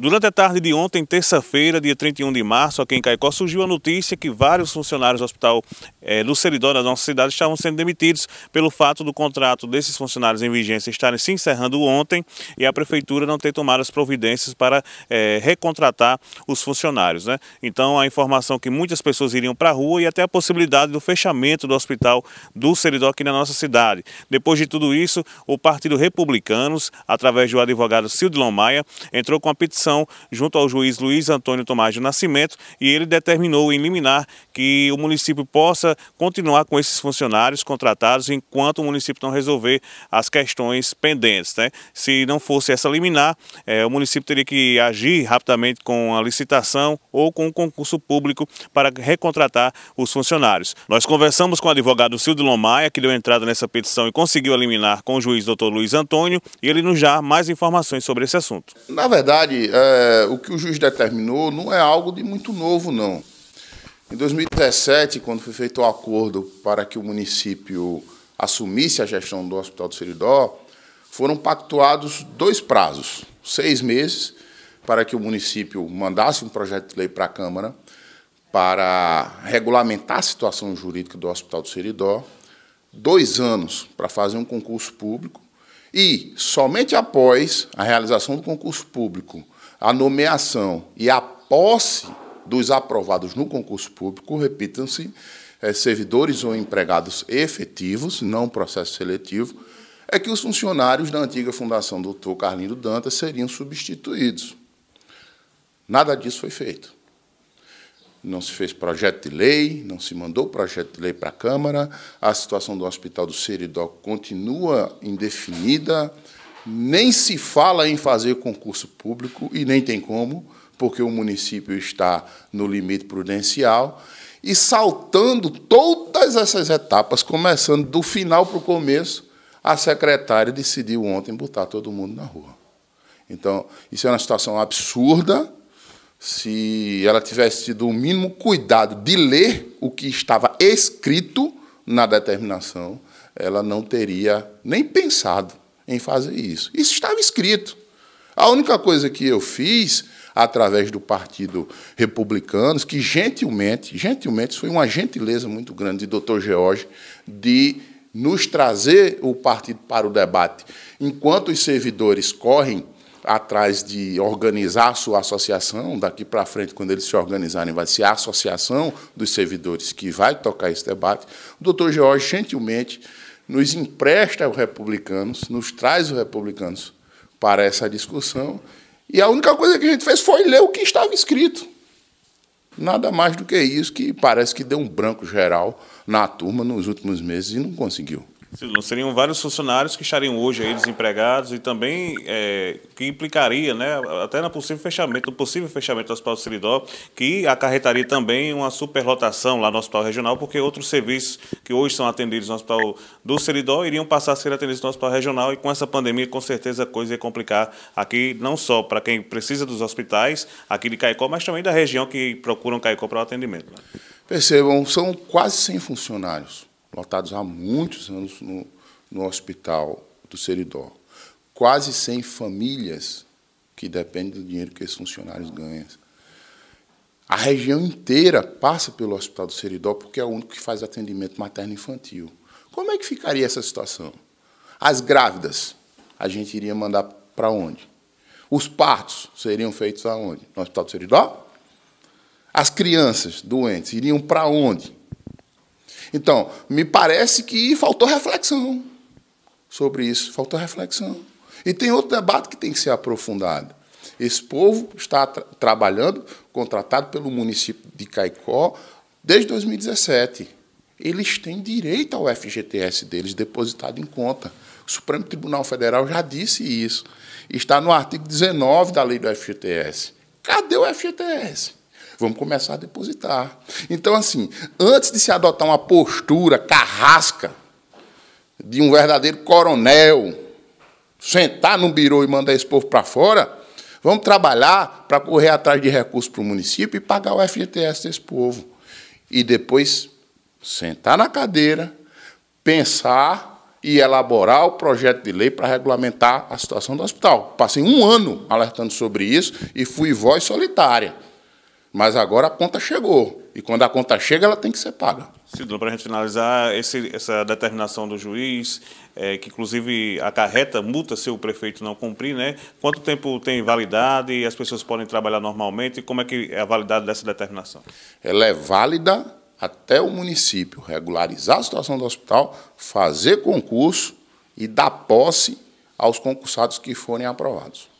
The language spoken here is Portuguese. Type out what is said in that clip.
Durante a tarde de ontem, terça-feira, dia 31 de março, aqui em Caicó, surgiu a notícia que vários funcionários do Hospital é, eh, Seridó, da nossa cidade estavam sendo demitidos pelo fato do contrato desses funcionários em vigência estarem se encerrando ontem e a Prefeitura não ter tomado as providências para é, recontratar os funcionários. Né? Então, a informação que muitas pessoas iriam para a rua e até a possibilidade do fechamento do Hospital do Seridó aqui na nossa cidade. Depois de tudo isso, o Partido Republicanos, através do advogado Silvio Maia, entrou com a petição junto ao juiz Luiz Antônio Tomás de Nascimento e ele determinou em liminar que o município possa continuar com esses funcionários contratados enquanto o município não resolver as questões pendentes. Né? Se não fosse essa liminar, é, o município teria que agir rapidamente com a licitação ou com o um concurso público para recontratar os funcionários. Nós conversamos com o advogado Silvio Lomaia, que deu entrada nessa petição e conseguiu eliminar com o juiz doutor Luiz Antônio, e ele nos dá mais informações sobre esse assunto. Na verdade, é, o que o juiz determinou não é algo de muito novo, não. Em 2017, quando foi feito o acordo para que o município assumisse a gestão do Hospital do Seridó, foram pactuados dois prazos: seis meses para que o município mandasse um projeto de lei para a Câmara para regulamentar a situação jurídica do Hospital do Seridó, dois anos para fazer um concurso público e somente após a realização do concurso público a nomeação e a posse dos aprovados no concurso público, repitam-se, é, servidores ou empregados efetivos, não processo seletivo, é que os funcionários da antiga Fundação Doutor Carlinho Dantas seriam substituídos. Nada disso foi feito. Não se fez projeto de lei, não se mandou projeto de lei para a Câmara, a situação do Hospital do Seridó continua indefinida, nem se fala em fazer concurso público e nem tem como, porque o município está no limite prudencial e saltando todas essas etapas, começando do final para o começo, a secretária decidiu ontem botar todo mundo na rua. Então, isso é uma situação absurda. Se ela tivesse tido o mínimo cuidado de ler o que estava escrito na determinação, ela não teria nem pensado em fazer isso. Isso estava escrito. A única coisa que eu fiz através do Partido Republicano, que gentilmente, gentilmente, foi uma gentileza muito grande de doutor George de nos trazer o partido para o debate. Enquanto os servidores correm atrás de organizar a sua associação, daqui para frente, quando eles se organizarem, vai ser a associação dos servidores que vai tocar esse debate, o doutor George gentilmente nos empresta os republicanos, nos traz os republicanos para essa discussão. E a única coisa que a gente fez foi ler o que estava escrito. Nada mais do que isso, que parece que deu um branco geral na turma nos últimos meses e não conseguiu. Seriam vários funcionários que estariam hoje aí desempregados e também é, que implicaria, né, até no possível fechamento, no possível fechamento do Hospital Siridó, que acarretaria também uma superlotação lá no Hospital Regional, porque outros serviços que hoje são atendidos no Hospital do Siridó iriam passar a ser atendidos no Hospital Regional e com essa pandemia, com certeza, a coisa ia complicar aqui, não só para quem precisa dos hospitais aqui de Caicó, mas também da região que procuram Caicó para o atendimento. Né? Percebam, são quase 100 funcionários lotados há muitos anos no, no hospital do Seridó. Quase 100 famílias que dependem do dinheiro que esses funcionários ganham. A região inteira passa pelo Hospital do Seridó porque é o único que faz atendimento materno-infantil. Como é que ficaria essa situação? As grávidas, a gente iria mandar para onde? Os partos seriam feitos aonde? No Hospital do Seridó? As crianças doentes iriam para onde? Então, me parece que faltou reflexão sobre isso, faltou reflexão. E tem outro debate que tem que ser aprofundado. Esse povo está tra trabalhando, contratado pelo município de Caicó desde 2017. Eles têm direito ao FGTS deles depositado em conta. O Supremo Tribunal Federal já disse isso. Está no artigo 19 da lei do FGTS. Cadê o FGTS? Vamos começar a depositar. Então, assim, antes de se adotar uma postura carrasca de um verdadeiro coronel, sentar no birô e mandar esse povo para fora, vamos trabalhar para correr atrás de recursos para o município e pagar o FGTS desse povo. E depois sentar na cadeira, pensar e elaborar o projeto de lei para regulamentar a situação do hospital. Passei um ano alertando sobre isso e fui voz solitária. Mas agora a conta chegou. E quando a conta chega, ela tem que ser paga. Sidula, para a gente finalizar, esse, essa determinação do juiz, é, que inclusive acarreta multa se o prefeito não cumprir, né? Quanto tempo tem validade? As pessoas podem trabalhar normalmente? Como é que é a validade dessa determinação? Ela é válida até o município regularizar a situação do hospital, fazer concurso e dar posse aos concursados que forem aprovados.